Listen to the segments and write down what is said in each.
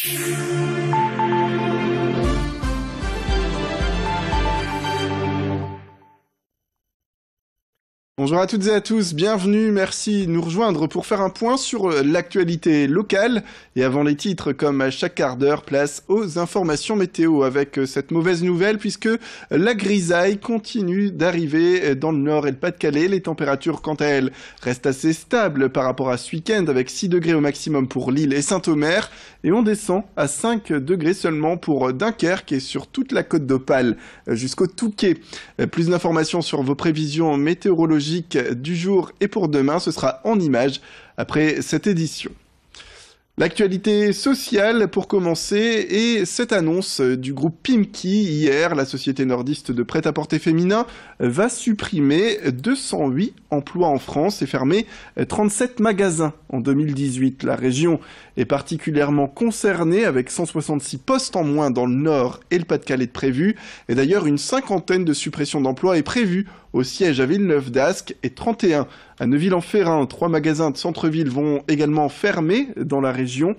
Shoo! Bonjour à toutes et à tous, bienvenue, merci de nous rejoindre pour faire un point sur euh, l'actualité locale. Et avant les titres, comme à chaque quart d'heure, place aux informations météo avec euh, cette mauvaise nouvelle puisque euh, la grisaille continue d'arriver dans le nord et le Pas-de-Calais. Les températures, quant à elles, restent assez stables par rapport à ce week-end avec 6 degrés au maximum pour Lille et Saint-Omer. Et on descend à 5 degrés seulement pour Dunkerque et sur toute la côte d'Opale jusqu'au Touquet. Plus d'informations sur vos prévisions météorologiques du jour et pour demain, ce sera en images après cette édition. L'actualité sociale pour commencer et cette annonce du groupe Pimki hier, la société nordiste de prêt-à-porter féminin, va supprimer 208 emplois en France et fermer 37 magasins en 2018. La région est particulièrement concernée avec 166 postes en moins dans le Nord et le Pas-de-Calais de prévu et d'ailleurs une cinquantaine de suppressions d'emplois est prévue au siège à Villeneuve d'Ascq et 31 à Neuville-en-Ferrin. Trois magasins de centre-ville vont également fermer dans la région.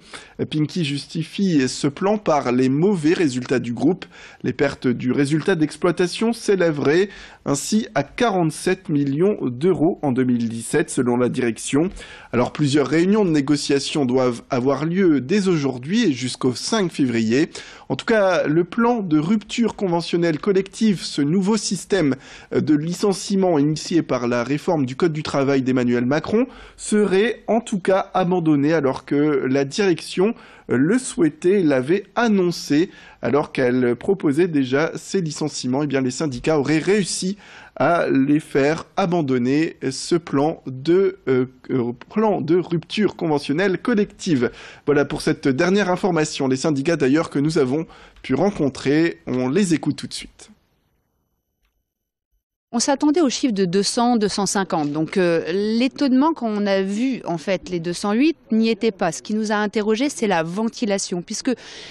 Pinky justifie ce plan par les mauvais résultats du groupe. Les pertes du résultat d'exploitation s'élèveraient ainsi à 47 millions d'euros en 2017 selon la direction. Alors plusieurs réunions de négociation doivent avoir lieu dès aujourd'hui et jusqu'au 5 février. En tout cas, le plan de rupture conventionnelle collective, ce nouveau système de licence licenciements initiés par la réforme du Code du travail d'Emmanuel Macron serait en tout cas abandonnés, alors que la direction le souhaitait, l'avait annoncé alors qu'elle proposait déjà ces licenciements. Et eh bien les syndicats auraient réussi à les faire abandonner ce plan de, euh, euh, plan de rupture conventionnelle collective. Voilà pour cette dernière information. Les syndicats d'ailleurs que nous avons pu rencontrer, on les écoute tout de suite. On s'attendait au chiffre de 200, 250. Donc euh, l'étonnement qu'on a vu en fait les 208 n'y était pas. Ce qui nous a interrogé, c'est la ventilation, puisque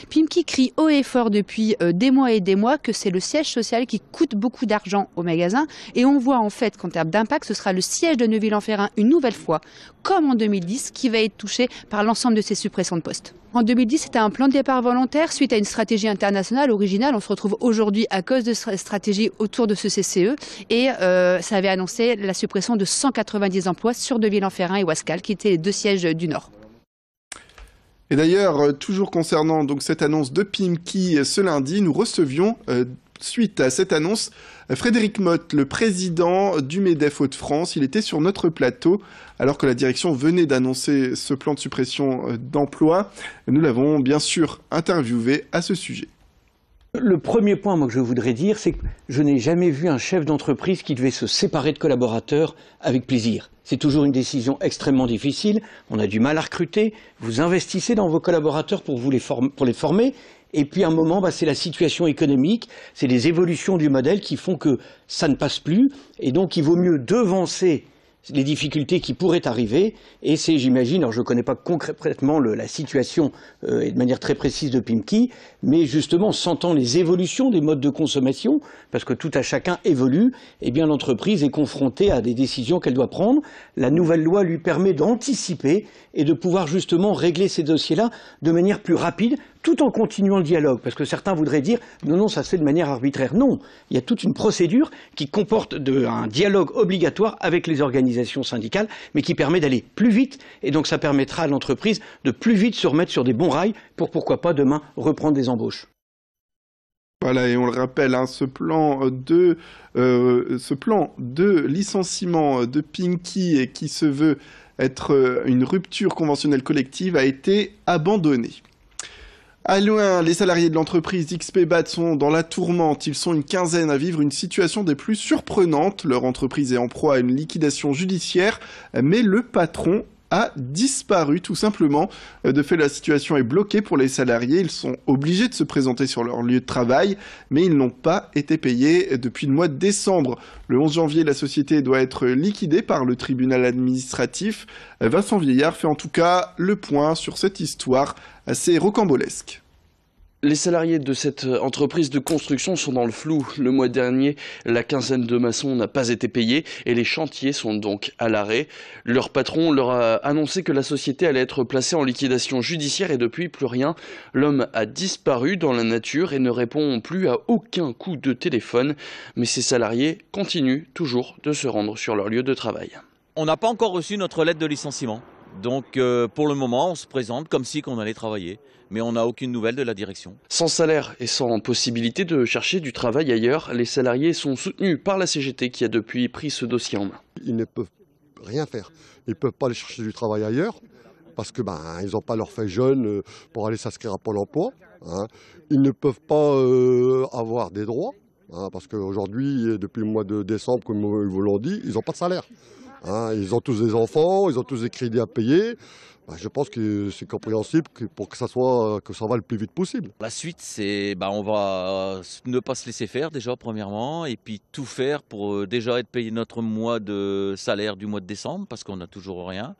Pimki crie haut et fort depuis euh, des mois et des mois que c'est le siège social qui coûte beaucoup d'argent au magasin, et on voit en fait qu'en termes d'impact, ce sera le siège de neuville en ferrin une nouvelle fois, comme en 2010, qui va être touché par l'ensemble de ces suppressions de postes. En 2010, c'était un plan de départ volontaire suite à une stratégie internationale originale. On se retrouve aujourd'hui à cause de cette stratégie autour de ce CCE et euh, ça avait annoncé la suppression de 190 emplois sur Deville-en-Ferrin et Wascal, qui étaient les deux sièges du Nord. Et d'ailleurs, euh, toujours concernant donc cette annonce de Pimki euh, ce lundi, nous recevions Suite à cette annonce, Frédéric Motte, le président du MEDEF Hauts-de-France, il était sur notre plateau alors que la direction venait d'annoncer ce plan de suppression euh, d'emplois. Nous l'avons bien sûr interviewé à ce sujet. Le premier point que je voudrais dire, c'est que je n'ai jamais vu un chef d'entreprise qui devait se séparer de collaborateurs avec plaisir. C'est toujours une décision extrêmement difficile, on a du mal à recruter, vous investissez dans vos collaborateurs pour les former, et puis à un moment, bah, c'est la situation économique, c'est les évolutions du modèle qui font que ça ne passe plus. Et donc il vaut mieux devancer les difficultés qui pourraient arriver. Et c'est, j'imagine, alors je ne connais pas concrètement la situation euh, de manière très précise de Pimki, mais justement, sentant les évolutions des modes de consommation, parce que tout à chacun évolue, eh bien l'entreprise est confrontée à des décisions qu'elle doit prendre. La nouvelle loi lui permet d'anticiper et de pouvoir justement régler ces dossiers-là de manière plus rapide, tout en continuant le dialogue, parce que certains voudraient dire non, non, ça se fait de manière arbitraire. Non, il y a toute une procédure qui comporte un dialogue obligatoire avec les organisations syndicales, mais qui permet d'aller plus vite, et donc ça permettra à l'entreprise de plus vite se remettre sur des bons rails pour pourquoi pas demain reprendre des embauches. Voilà, et on le rappelle, hein, ce, plan de, euh, ce plan de licenciement de Pinky, qui se veut être euh, une rupture conventionnelle collective, a été abandonné. À loin, les salariés de l'entreprise XP BAT sont dans la tourmente. Ils sont une quinzaine à vivre une situation des plus surprenantes. Leur entreprise est en proie à une liquidation judiciaire, mais le patron a disparu tout simplement. Euh, de fait, la situation est bloquée pour les salariés. Ils sont obligés de se présenter sur leur lieu de travail, mais ils n'ont pas été payés depuis le mois de décembre. Le 11 janvier, la société doit être liquidée par le tribunal administratif. Euh, Vincent Vieillard fait en tout cas le point sur cette histoire assez rocambolesque. Les salariés de cette euh, entreprise de construction sont dans le flou. Le mois dernier, la quinzaine de maçons n'a pas été payée et les chantiers sont donc à l'arrêt. Leur patron leur a annoncé que la société allait être placée en liquidation judiciaire et depuis plus rien. L'homme a disparu dans la nature et ne répond plus à aucun coup de téléphone. Mais ses salariés continuent toujours de se rendre sur leur lieu de travail. On n'a pas encore reçu notre lettre de licenciement. Donc euh, pour le moment, on se présente comme si qu'on allait travailler, mais on n'a aucune nouvelle de la direction. Sans salaire et sans possibilité de chercher du travail ailleurs, les salariés sont soutenus par la CGT qui a depuis pris ce dossier en main. Ils ne peuvent rien faire. Ils ne peuvent pas aller chercher du travail ailleurs parce qu'ils ben, ils n'ont pas leur fait jeune euh, pour aller s'inscrire à Pôle emploi. Hein. Ils ne peuvent pas euh, avoir des droits parce hein, parce qu'aujourd'hui, depuis le mois de décembre, comme ils vous l'ont dit, ils n'ont pas de salaire. Hein, ils ont tous des enfants, ils ont tous des crédits à payer. Bah, je pense que c'est compréhensible pour que ça soit que ça va le plus vite possible. La suite, c'est bah, on va euh, ne pas se laisser faire déjà premièrement, et puis tout faire pour euh, déjà être payé notre mois de salaire du mois de décembre parce qu'on n'a toujours rien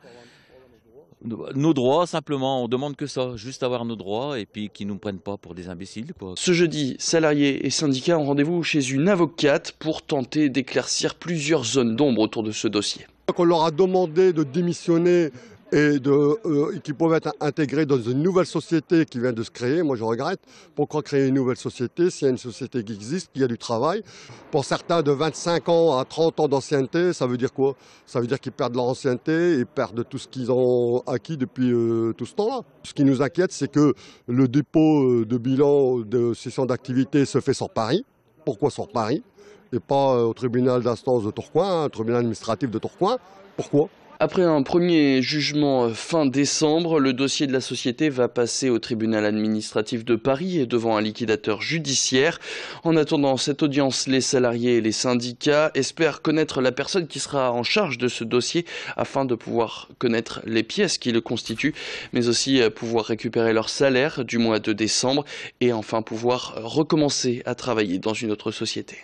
nos droits, simplement, on demande que ça, juste avoir nos droits et puis qu'ils ne nous prennent pas pour des imbéciles. Ce jeudi, salariés et syndicats ont rendez-vous chez une avocate pour tenter d'éclaircir plusieurs zones d'ombre autour de ce dossier. On leur a demandé de démissionner et de, euh, qui peuvent être intégrés dans une nouvelle société qui vient de se créer. Moi, je regrette. Pourquoi créer une nouvelle société s'il y a une société qui existe, qui a du travail Pour certains, de 25 ans à 30 ans d'ancienneté, ça veut dire quoi Ça veut dire qu'ils perdent leur ancienneté, ils perdent tout ce qu'ils ont acquis depuis euh, tout ce temps-là. Ce qui nous inquiète, c'est que le dépôt euh, de bilan de cession d'activité se fait sur Paris. Pourquoi sur Paris et pas au tribunal d'instance de Tourcoing, au hein, tribunal administratif de Tourcoing Pourquoi après un premier jugement euh, fin décembre, le dossier de la société va passer au tribunal administratif de Paris et devant un liquidateur judiciaire. En attendant cette audience, les salariés et les syndicats espèrent connaître la personne qui sera en charge de ce dossier afin de pouvoir connaître les pièces qui le constituent, mais aussi euh, pouvoir récupérer leur salaire du mois de décembre et enfin pouvoir recommencer à travailler dans une autre société.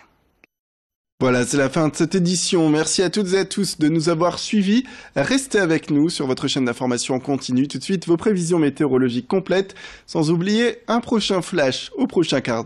Voilà, c'est la fin de cette édition. Merci à toutes et à tous de nous avoir suivis. Restez avec nous sur votre chaîne d'information continue. Tout de suite, vos prévisions météorologiques complètes, sans oublier un prochain flash au prochain quart.